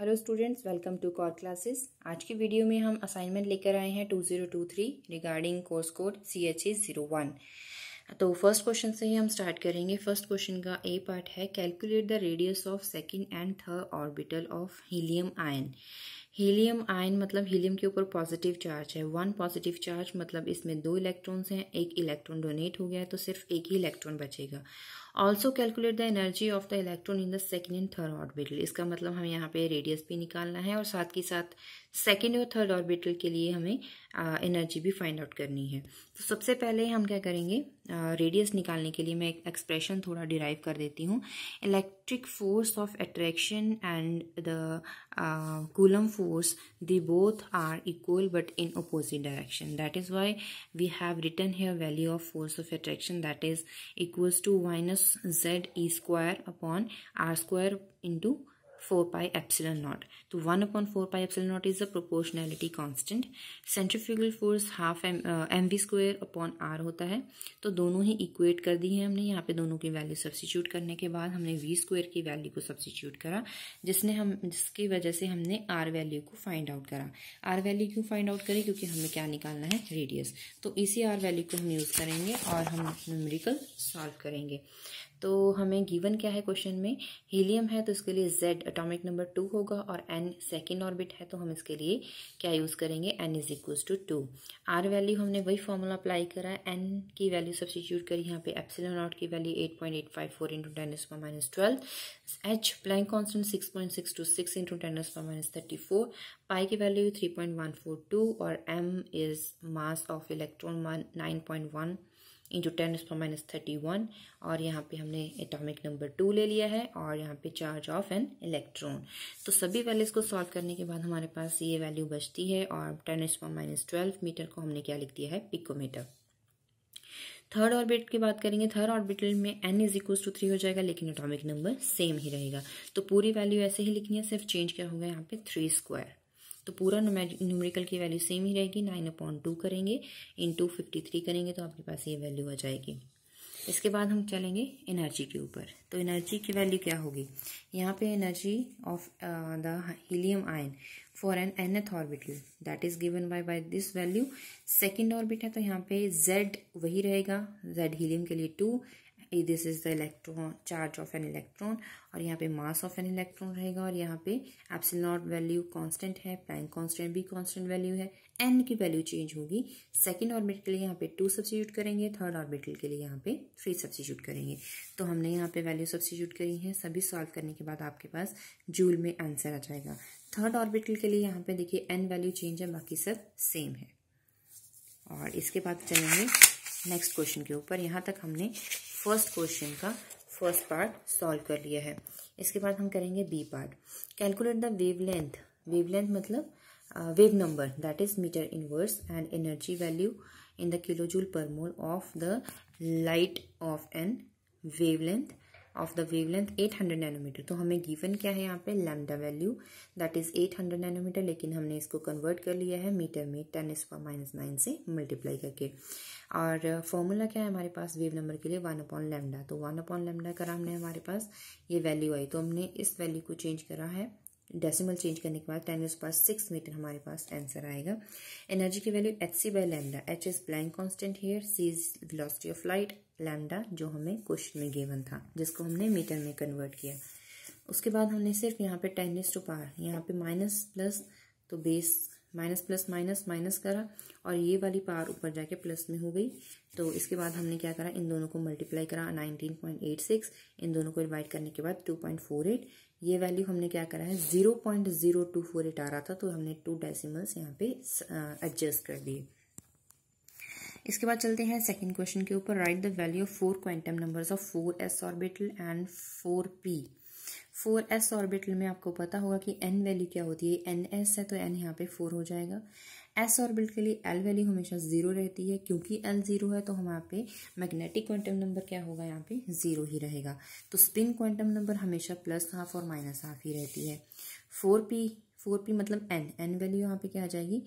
Hello students welcome to core classes आज की video में हम असाइनमेंट लेकर आए हैं 2023 regarding course code C H A zero one तो फर्स्ट क्वेश्चन से ही हम स्टार्ट करेंगे फर्स्ट क्वेश्चन का ए पार्ट है calculate the radius of second and third orbital of helium ion helium ion मतलब हीलियम के ऊपर पॉजिटिव चार्ज है वन पॉजिटिव चार्ज मतलब इसमें दो इलेक्ट्रॉन्स हैं एक इलेक्ट्रॉन डोनेट हो गया है तो सिर्फ एक ही इलेक्ट्रॉन बचेगा also calculate the energy of the electron in the second and third orbital इसका मतलब हमें यहाँ पे रेडियस भी निकालना है और साथ ही साथ सेकेंड और थर्ड ऑर्बिटल के लिए हमें एनर्जी भी फाइंड आउट करनी है तो सबसे पहले हम क्या करेंगे रेडियस निकालने के लिए मैं एक एक्सप्रेशन थोड़ा डिराइव कर देती हूँ electric force of attraction and the Coulomb force the both are equal but in opposite direction that is why we have return here value of force of attraction that is equals to minus Z E square upon R square into 4 pi epsilon naught. So 1 upon 4 pi epsilon naught is the proportionality constant. Centrifugal force half m, uh, mv square upon r होता है तो दोनों ही equate कर दी है हमने यहाँ पे दोनों की value substitute करने के बाद हमने v square की value को substitute करा जिसने हम जिसके वजह से हमने r value को find out करा r value क्यों find out करें क्योंकि हमें क्या निकालना है radius. तो इसी r value को हम use करेंगे और हम numerical solve करेंगे तो हमें गिवन क्या है क्वेश्चन में हीलियम है तो इसके लिए जेड अटोमिक नंबर टू होगा और एन सेकेंड ऑर्बिट है तो हम इसके लिए क्या यूज़ करेंगे N is equals to two R value हमने वही फॉर्मूला अप्लाई करा है एन की वैल्यू सब्सिट्यूट करी यहाँ पे एप्सिलॉन नॉट की value eight point eight five four into ten इसपर minus twelve H Planck constant six point six two six into ten इसपर माइनस थर्टी फोर पाई की value three point one four two और M is mass of electron nine point one into ten इस पर minus thirty one और यहाँ पे हमने atomic number two ले लिया है और यहाँ पे चार्ज ऑफ एन इलेक्ट्रॉन तो सभी वैल्यूज़ को सॉल्व करने के बाद हमारे पास ये वैल्यू बचती है और टेन इस पर माइनस ट्वेल्व मीटर को हमने क्या लिख दिया है पिकोमीटर थर्ड ऑर्बिट की बात करेंगे थर्ड ऑर्बिट में N is equal to three हो जाएगा लेकिन एटॉमिक नंबर सेम ही रहेगा तो पूरी वैल्यू ऐसे ही लिखनी है सिर्फ चेंज क्या होगा यहाँ पे थ्री स्क्वायर तो पूरा न्यूमेरिकल की वैल्यू सेम ही रहेगी नाइन अपॉन टू करेंगे इन टू फिफ्टी थ्री करेंगे तो आपके पास ये वैल्यू आ जाएगी इसके बाद हम चलेंगे एनर्जी के ऊपर तो एनर्जी की वैल्यू क्या होगी यहाँ पे energy of the helium ion for N nth orbital that is given by by this value second orbit है तो यहाँ पे जेड वही रहेगा जेड हीलियम के लिए two this is the electron charge of an electron और यहाँ पे मास ऑफ एन इलेक्ट्रॉन रहेगा और यहाँ पे एप्सिलॉट वैल्यू कांस्टेंट है प्लैंक कांस्टेंट भी कांस्टेंट वैल्यू है एन की वैल्यू चेंज होगी सेकेंड ऑर्बिट के लिए यहाँ पे टू सब्सिट्यूट करेंगे थर्ड ऑर्बिटल के लिए यहाँ पे थ्री सब्सिट्यूट करेंगे तो हमने यहाँ पे वैल्यू सब्सिट्यूट करी है सभी सॉल्व करने के बाद आपके पास जूल में आंसर आ जाएगा थर्ड ऑर्बिटल के लिए यहाँ पे देखिए एन वैल्यू चेंज है बाकी सब सेम है और इसके बाद चलेंगे नेक्स्ट क्वेश्चन के ऊपर यहाँ तक हमने फर्स्ट क्वेश्चन का फर्स्ट पार्ट सॉल्व कर लिया है इसके बाद हम करेंगे B part calculate the wavelength wavelength मतलब wave number that is metre inverse and energy value in the kilojoule per mole of the light of an wavelength of the wavelength eight hundred nanometre तो हमें given क्या है यहाँ पे lambda value that is eight hundred nanometre लेकिन हमने इसको convert कर लिया है मीटर में टेन इस पर माइनस नाइन से मल्टीप्लाई करके और फॉर्मूला uh, क्या है हमारे पास वेव नंबर के लिए वन अपॉन लेमडा तो वन अपॉन लेमडा करा हमने हमारे पास ये वैल्यू आई तो हमने इस वैल्यू को चेंज करा है डेसिमल चेंज करने के बाद टेन इज पास सिक्स मीटर हमारे पास आंसर आएगा एनर्जी की value H C by lambda H is Planck constant here C is velocity of light lambda जो हमें क्वेश्चन में गिवन था जिसको हमने मीटर में कन्वर्ट किया उसके बाद हमने सिर्फ यहाँ पे टेन इज टू पार यहाँ पे माइनस प्लस तो base minus plus minus minus करा और ये वाली पावर ऊपर जाके प्लस में हो गई तो इसके बाद हमने क्या करा इन दोनों को मल्टीप्लाई करा 19.86 इन दोनों को डिवाइड करने के बाद 2.48 ये वैल्यू हमने क्या करा है 0.0248 आ रहा था तो हमने टू डेसिमल्स यहाँ पे एडजस्ट कर दिए इसके बाद चलते हैं सेकंड क्वेश्चन के ऊपर write the value of four quantum numbers of four S orbital and four P four S orbital में आपको पता होगा कि एन वैल्यू क्या होती है एन एस है तो एन यहाँ पे फोर हो जाएगा एस ऑर्बिटल के लिए एल वैल्यू हमेशा जीरो रहती है क्योंकि एल जीरो है तो हम यहाँ पे मैग्नेटिक क्वांटम नंबर क्या होगा यहाँ पे जीरो ही रहेगा तो स्पिन क्वांटम नंबर हमेशा प्लस हाफ और माइनस हाफ ही रहती है फोर पी फोर पी मतलब एन एन वैल्यू यहाँ पे क्या आ जाएगी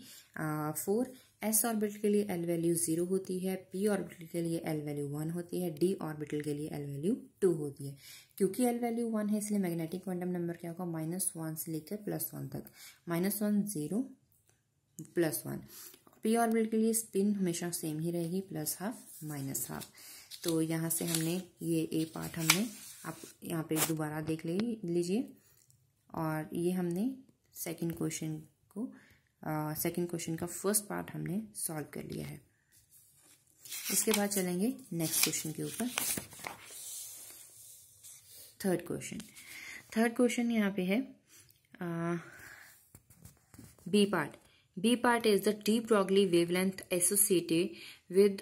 फोर एस ऑर्बिटल के लिए एल वैल्यू जीरो होती है पी ऑर्बिटल के लिए एल वैल्यू वन होती है डी ऑर्बिटल के लिए एल वैल्यू टू होती है क्योंकि एल वैल्यू वन है इसलिए मैग्नेटिक क्वांटम नंबर क्या होगा माइनस वन से लेकर प्लस वन तक minus one zero plus one P orbital के लिए स्पिन हमेशा सेम ही रहेगी प्लस हाफ माइनस हाफ तो यहाँ से हमने ये ए पार्ट हमने आप यहाँ पर दोबारा देख लीजिए और ये हमने सेकेंड क्वेश्चन को सेकंड क्वेश्चन का फर्स्ट पार्ट हमने सॉल्व कर लिया है इसके बाद चलेंगे नेक्स्ट क्वेश्चन के ऊपर थर्ड क्वेश्चन थर्ड क्वेश्चन यहाँ पे है B part B part is the de Broglie wavelength associated with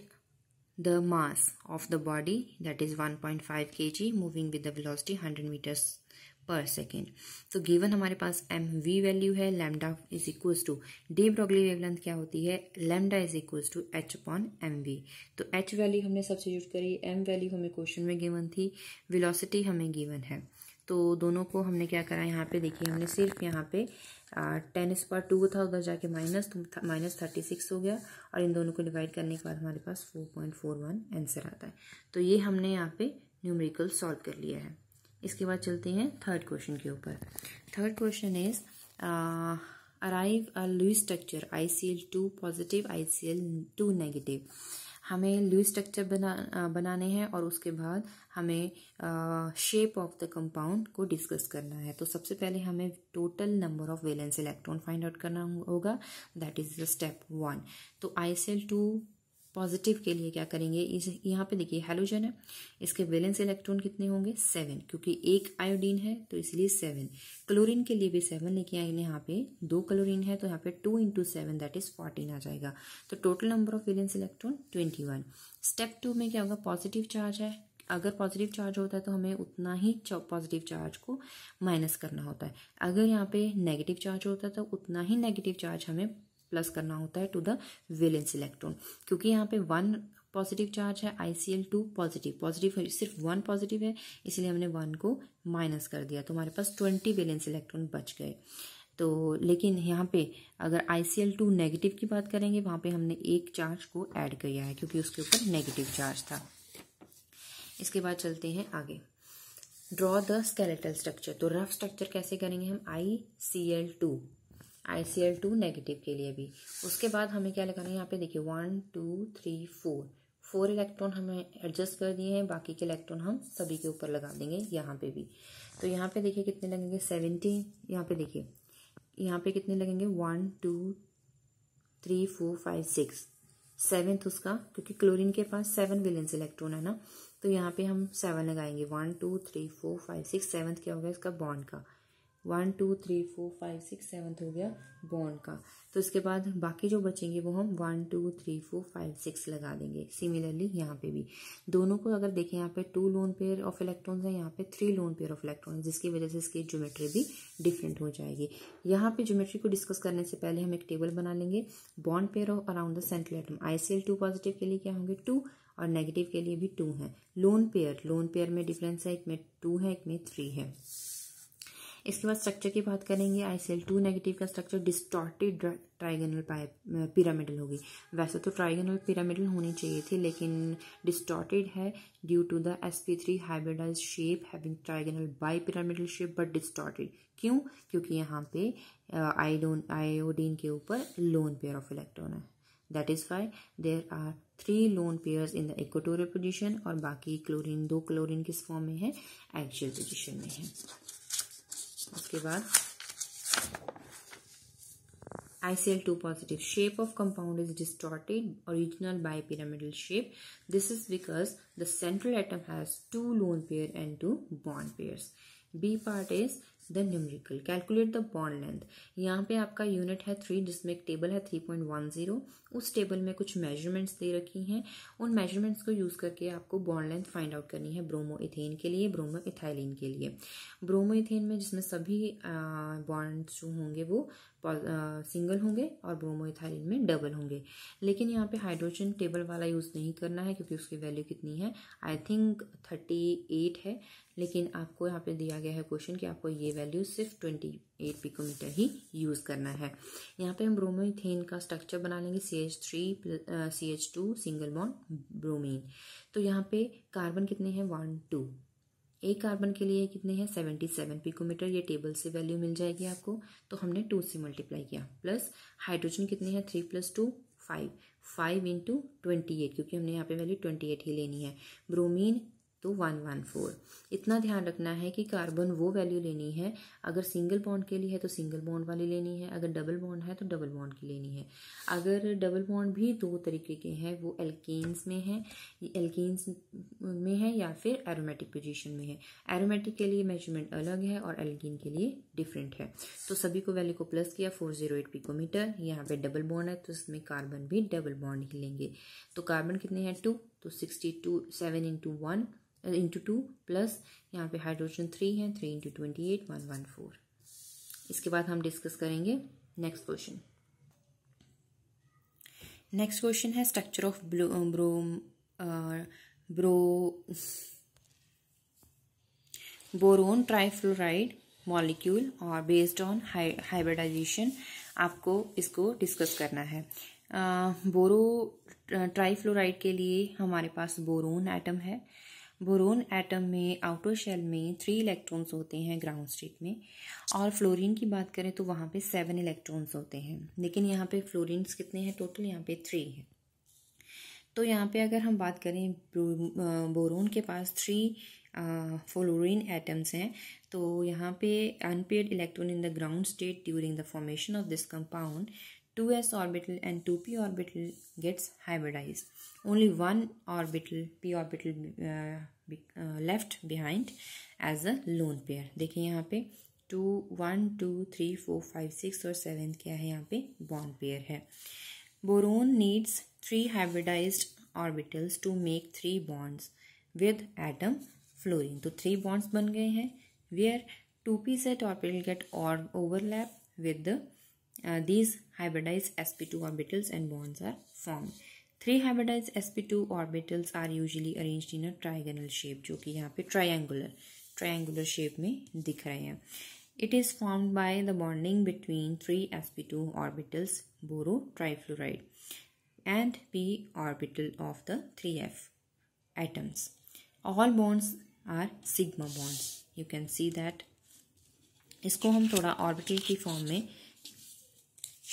the mass of the body that is 1.5 kg moving with the velocity 100 metres per second तो given हमारे पास M V value है lambda is equals to de Broglie wavelength क्या होती है lambda is equals to H upon M V तो H value हमने सबसे यूज करी एम वैल्यू हमें क्वेश्चन में गिवन थी वेलोसिटी हमें गिवन है तो दोनों को हमने क्या करा यहाँ पे देखिए हमने सिर्फ यहाँ पे टेन स्क्वायर टू था उधर जाके माइनस माइनस थर्टी सिक्स हो गया और इन दोनों को डिवाइड करने के बाद हमारे पास four point four one answer आता है तो ये हमने यहाँ पे न्यूमेरिकल सॉल्व कर लिया है इसके बाद चलते हैं थर्ड क्वेश्चन के ऊपर third question is arrive a Lewis structure I C L two positive I C L two negative हमें लुइस स्ट्रक्चर बना uh, बनाने हैं और उसके बाद हमें शेप ऑफ द कंपाउंड को डिस्कस करना है तो सबसे पहले हमें total number of valence electron find out करना होगा that is the step one तो I C L two positive के लिए क्या करेंगे इस यहाँ पे देखिए हेलोजन है इसके वैलेंस इलेक्ट्रॉन कितने होंगे सेवन क्योंकि एक आयोडीन है तो इसलिए सेवन क्लोरीन के लिए भी सेवन लेके आएंगे यहाँ पे दो क्लोरीन है तो यहाँ पे two into seven that is fourteen आ जाएगा तो total number of valence electron twenty one step two में क्या होगा पॉजिटिव चार्ज है अगर पॉजिटिव चार्ज होता है तो हमें उतना ही पॉजिटिव चार्ज को माइनस करना होता है अगर यहाँ पे नेगेटिव चार्ज होता है तो उतना ही नेगेटिव चार्ज हमें प्लस करना होता है टू द वेलेंस इलेक्ट्रॉन क्योंकि यहाँ पे वन पॉजिटिव चार्ज है I C L two positive positive सिर्फ वन पॉजिटिव है इसलिए हमने वन को माइनस कर दिया तो हमारे पास ट्वेंटी वेलेंस इलेक्ट्रॉन बच गए तो लेकिन यहाँ पे अगर I C L two negative की बात करेंगे वहाँ पे हमने एक चार्ज को ऐड किया है क्योंकि उसके ऊपर नेगेटिव चार्ज था इसके बाद चलते हैं आगे ड्रॉ द स्केलेटल स्ट्रक्चर तो रफ स्ट्रक्चर कैसे करेंगे हम I C L two I C L two negative के लिए भी उसके बाद हमें क्या लगाना है यहाँ पे देखिए one two three four four electron हमें एडजस्ट कर दिए हैं बाकी के इलेक्ट्रॉन हम सभी के ऊपर लगा देंगे यहाँ पे भी तो यहाँ पे देखिए कितने लगेंगे सेवेंटी यहाँ पे देखिए यहाँ पे कितने लगेंगे one two three four five six seventh उसका क्योंकि क्लोरीन के पास सेवन विलियंस इलेक्ट्रॉन है ना तो यहाँ पे हम सेवन लगाएंगे one two three four five six seventh क्या होगा इसका बॉन्ड का one two three four five six seventh हो गया बॉन्ड का तो इसके बाद बाकी जो बचेंगे वो हम one two three four five six लगा देंगे सिमिलरली यहाँ पे भी दोनों को अगर देखें यहाँ पे two lone pair of electrons है यहाँ पे three lone pair of electrons जिसकी वजह से इसकी ज्योमेट्री भी डिफरेंट हो जाएगी यहाँ पे ज्योमेट्री को डिस्कस करने से पहले हम एक टेबल बना लेंगे bond pair of around the central atom ICL two positive के लिए क्या होंगे टू और नेगेटिव के लिए भी टू है लोन पेयर लोन पेयर में डिफरेंस है एक में टू है एक में थ्री है इसके बाद स्ट्रक्चर की बात करेंगे आईसीएल टू नेगेटिव का स्ट्रक्चर डिस्टॉर्टेड ट्राइगनल पिरामिडल होगी वैसे तो ट्राइगनल पिरामिडल होनी चाहिए थी लेकिन डिस्टॉर्टेड है due to the S P three hybridize shape having trigonal bi pyramidal shape but distorted क्यों क्योंकि यहाँ पे आईडोन आयोडीन के ऊपर लोन पेयर ऑफ इलेक्ट्रॉन है that is why there are three lone pairs in the equatorial position और बाकी chlorine दो क्लोरीन किस फॉर्म में है एक्चुअल पोजिशन में है उसके बाद ICL two positive shape of compound is distorted original bi pyramidal shape this is because the central atom has two lone pair and two bond pair B part is the numerical calculate the bond length यहाँ पे आपका unit है three जिसमें एक table है three point one zero उस table में कुछ मेजरमेंट्स दे रखी हैं उन मेजरमेंट्स को यूज़ करके आपको बॉन्ड लेंथ फाइंड आउट करनी है ब्रोमो इथेन के लिए ब्रोमो इथाइलिन के लिए ब्रोमो इथेन में जिसमें सभी बॉन्ड्स जो होंगे वो सिंगल होंगे और ब्रोमोइथाइलिन में डबल होंगे लेकिन यहाँ पे हाइड्रोजन टेबल वाला यूज़ नहीं करना है क्योंकि उसकी वैल्यू कितनी है आई थिंक थर्टी एट है लेकिन आपको यहाँ पर दिया गया है क्वेश्चन कि आपको ये वैल्यू सिर्फ ट्वेंटी एट पिकोमीटर ही यूज़ करना है यहाँ पे हम ब्रोमोथेन का स्ट्रक्चर बना लेंगे C H three C H two single bond bromine तो यहाँ पे कार्बन कितने हैं वन टू एक कार्बन के लिए कितने हैं सेवेंटी सेवन पिकोमीटर ये टेबल से वैल्यू मिल जाएगी आपको तो हमने टू से मल्टीप्लाई किया प्लस हाइड्रोजन कितने हैं three plus two five five into twenty eight क्योंकि हमने यहाँ पे वैल्यू ट्वेंटी एट ही लेनी है ब्रोमीन तो वन वन फोर इतना ध्यान रखना है कि कार्बन वो वैल्यू लेनी है अगर सिंगल बॉन्ड के लिए है तो सिंगल बॉन्ड वाली लेनी है अगर डबल बॉन्ड है तो डबल बॉन्ड की लेनी है अगर डबल बॉन्ड भी दो तरीके के हैं वो एल्केन्स में है एल्केन्स में है या फिर एरोमेटिक पोजिशन में है एरोमेटिक के लिए मेजरमेंट अलग है और एल्किन के लिए डिफरेंट है तो सभी को वैल्यू को प्लस किया फोर जीरो एट पिकोमीटर यहाँ पे डबल बॉन्ड है तो इसमें कार्बन भी डबल बॉन्ड ही लेंगे तो कार्बन कितने हैं टू तो sixty two seven into one into two plus यहाँ पे हाइड्रोजन थ्री है three into twenty eight one one four इसके बाद हम डिस्कस करेंगे नेक्स्ट क्वेश्चन नेक्स्ट क्वेश्चन है structure of brom bro boron trifluoride molecule और बेस्ड ऑन हाइब्रिडाइजेशन आपको इसको डिस्कस करना है बोरो ट्राईफ्लोराइड के लिए हमारे पास बोरोन एटम है बोरोन एटम में आउटर शेल में थ्री इलेक्ट्रॉन्स होते हैं ग्राउंड स्टेट में और फ्लोरीन की बात करें तो वहाँ पे सेवन इलेक्ट्रॉन्स होते हैं लेकिन यहाँ पे फ्लोरीन्स कितने हैं टोटल यहाँ पे थ्री हैं तो यहाँ पे अगर हम बात करें बोरोन के पास थ्री फ्लोरीन एटम्स हैं तो यहाँ पे unpaired electron in the ground state during the formation of this compound two S orbital and two P orbital gets hybridize only one orbital P orbital left behind as a lone pair देखिए यहाँ पे two one two three four five six और seven क्या है यहाँ पे bond pair है boron needs three hybridize orbitals to make three bonds with atom fluorine तो थ्री बॉन्ड्स बन गए हैं where two P set orbital get overlap with the these hybridized sp2 orbitals and bonds are formed three hybridized sp2 orbitals are usually arranged in a trigonal shape jo ki yahan pe triangular triangular shape mein dikh rahe hain it is formed by the bonding between three sp2 orbitals boro trifluoride and p orbital of the 3f atoms all bonds are sigma bonds you can see that इसको हम थोड़ा orbital की form में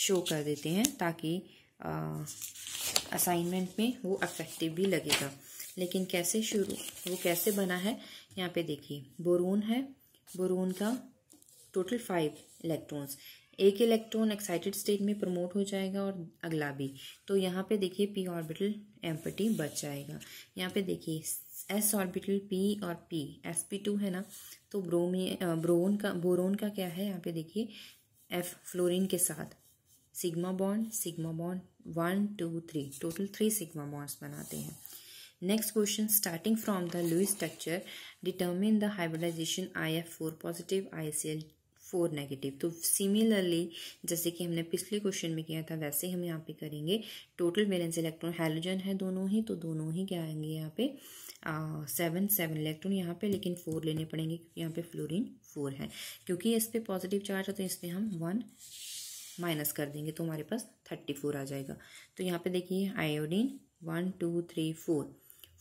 show कर देते हैं ताकि assignment में वो अफेक्टिव भी लगेगा लेकिन कैसे शुरू वो कैसे बना है यहाँ पे देखिए बोरून है बोरून का टोटल फाइव इलेक्ट्रॉन्स एक इलेक्ट्रॉन एक्साइटेड स्टेट में प्रमोट हो जाएगा और अगला भी तो यहाँ पे देखिए पी ऑर्बिटल एम्पटी बच जाएगा यहाँ पे देखिए एस ऑर्बिटल पी और पी एस पी टू है ना तो ब्रोमी ब्रोन का बोरोन का क्या है यहाँ पे देखिए एफ फ्लोरीन के साथ sigma bond sigma bond one two three total three sigma bonds बनाते हैं next question starting from the Lewis structure determine the hybridization I F four positive I C L four negative तो similarly जैसे कि हमने पिछले question में किया था वैसे हम यहाँ पे करेंगे टोटल वेलेंस इलेक्ट्रॉन हेलोजन है दोनों ही तो दोनों ही क्या आएंगे यहाँ पे सेवन सेवन इलेक्ट्रॉन यहाँ पे लेकिन फोर लेने पड़ेंगे यहाँ पे फ्लोरीन फोर है क्योंकि इस पर पॉजिटिव चार्ज है तो इसमें हम वन माइनस कर देंगे तो हमारे पास थर्टी फोर आ जाएगा तो यहाँ पे देखिए iodine one two three four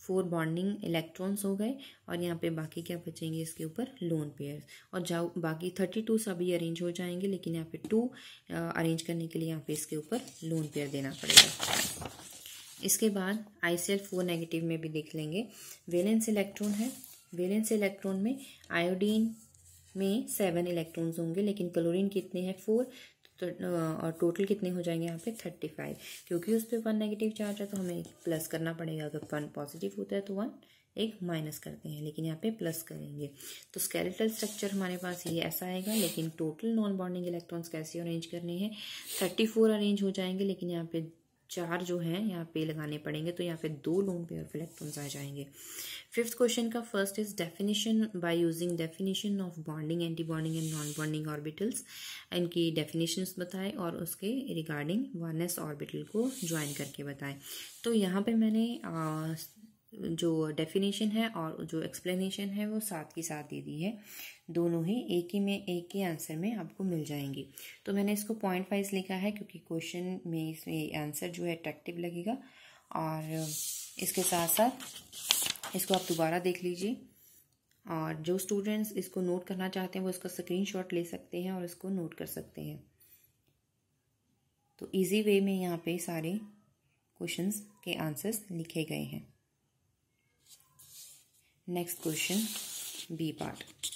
four bonding electrons हो गए और यहाँ पे बाकी क्या बचेंगे इसके ऊपर लोन पेयर्स और जाओ बाकी थर्टी टू सभी अरेंज हो जाएंगे लेकिन यहाँ पे टू अरेंज करने के लिए यहाँ पे इसके ऊपर लोन पेयर देना पड़ेगा इसके बाद आई सी फोर नेगेटिव में भी देख लेंगे वेलेंस इलेक्ट्रॉन है वेलेंस इलेक्ट्रॉन में आयोडीन में सेवन इलेक्ट्रॉन्स होंगे लेकिन क्लोरीन कितने हैं फोर तो और टोटल कितने हो जाएंगे यहाँ पे थर्टी फाइव क्योंकि उस पर वन नेगेटिव चार्ज है तो हमें एक प्लस करना पड़ेगा अगर वन पॉजिटिव होता है तो वन एक माइनस करते हैं लेकिन यहाँ पे प्लस करेंगे तो स्केलेटल स्ट्रक्चर हमारे पास ये ऐसा आएगा लेकिन टोटल नॉन बॉन्डिंग इलेक्ट्रॉन्स कैसे अरेंज करने हैं थर्टी फोर अरेंज हो जाएंगे लेकिन यहाँ पे चार जो हैं यहाँ पे लगाने पड़ेंगे तो यहाँ पे दो लोन पेयर ऑफ इलेक्ट्रॉन्स आ जाएंगे फिफ्थ क्वेश्चन का first is definition by using definition of bonding anti bonding and non bonding orbitals इनकी डेफिनेशन बताएं और उसके रिगार्डिंग वन एस ऑर्बिटल को ज्वाइन करके बताएं तो यहाँ पे मैंने जो डेफिनेशन है और जो एक्सप्लेनेशन है वो साथ के साथ दे दी है दोनों ही एक ही में एक ही आंसर में आपको मिल जाएंगे तो मैंने इसको पॉइंट वाइज लिखा है क्योंकि क्वेश्चन में इसमें आंसर जो है अट्रैक्टिव लगेगा और इसके साथ साथ इसको आप दोबारा देख लीजिए और जो स्टूडेंट्स इसको नोट करना चाहते हैं वो इसका शॉट ले सकते हैं और इसको नोट कर सकते हैं तो ईजी वे में यहाँ पे सारे क्वेश्चंस के आंसर्स लिखे गए हैं next question B part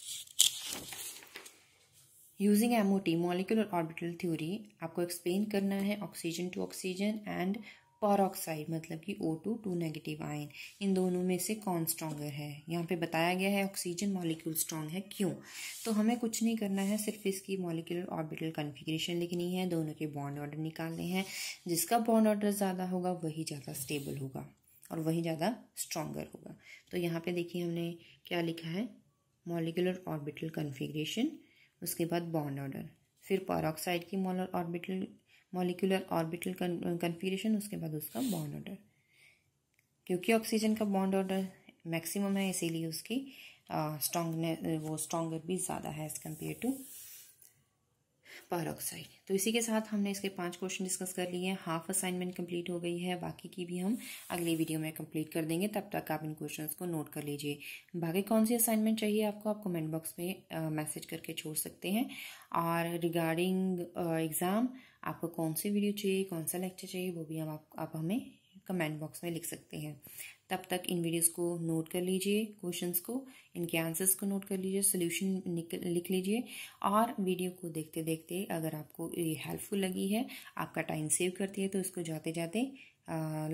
using MOT molecular orbital theory आपको एक्सप्लेन करना है oxygen two oxygen and oxide मतलब कि O two two negative ion इन दोनों में से कौन स्ट्रॉन्गर है यहाँ पे बताया गया है ऑक्सीजन मॉलिक्यूल स्ट्रॉन्ग है क्यों तो हमें कुछ नहीं करना है सिर्फ इसकी मॉलिकुलर ऑर्बिटल कन्फिग्रेशन लिखनी है दोनों के बॉन्ड ऑर्डर निकालने हैं जिसका बॉन्ड ऑर्डर ज़्यादा होगा वही ज़्यादा स्टेबल होगा और वही ज़्यादा स्ट्रॉन्गर होगा तो यहाँ पे देखिए हमने क्या लिखा है मॉलिकुलर ऑर्बिटल कन्फिग्रेशन उसके बाद बॉन्ड ऑर्डर फिर पारोक्साइड की molar orbital molecular orbital configuration उसके बाद उसका बॉन्ड ऑर्डर क्योंकि ऑक्सीजन का बॉन्ड ऑर्डर मैक्सिमम है इसीलिए उसकी स्ट्रॉन्गनेस वो स्ट्रॉन्गर भी ज़्यादा है as compare to peroxide तो इसी के साथ हमने इसके पांच क्वेश्चन डिस्कस कर लिए हैं हाफ असाइनमेंट कंप्लीट हो गई है बाकी की भी हम अगले वीडियो में कंप्लीट कर देंगे तब तक आप इन क्वेश्चंस को नोट कर लीजिए बाकी कौन सी असाइनमेंट चाहिए आपको आप कमेंट बॉक्स में मैसेज करके छोड़ सकते हैं और रिगार्डिंग एग्ज़ाम आपको कौन सी वीडियो चाहिए कौन सा लेक्चर चाहिए वो भी हम आप, आप हमें कमेंट बॉक्स में लिख सकते हैं तब तक इन वीडियोस को नोट कर लीजिए क्वेश्चंस को इनके आंसर्स को नोट कर लीजिए सोल्यूशन लिख लीजिए और वीडियो को देखते देखते अगर आपको ये हेल्पफुल लगी है आपका टाइम सेव करती है तो इसको जाते जाते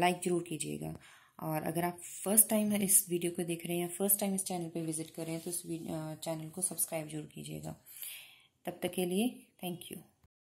लाइक ज़रूर कीजिएगा और अगर आप फर्स्ट टाइम इस वीडियो को देख रहे हैं फर्स्ट टाइम इस चैनल पे विजिट कर रहे हैं तो इस चैनल को सब्सक्राइब जरूर कीजिएगा तब तक के लिए थैंक यू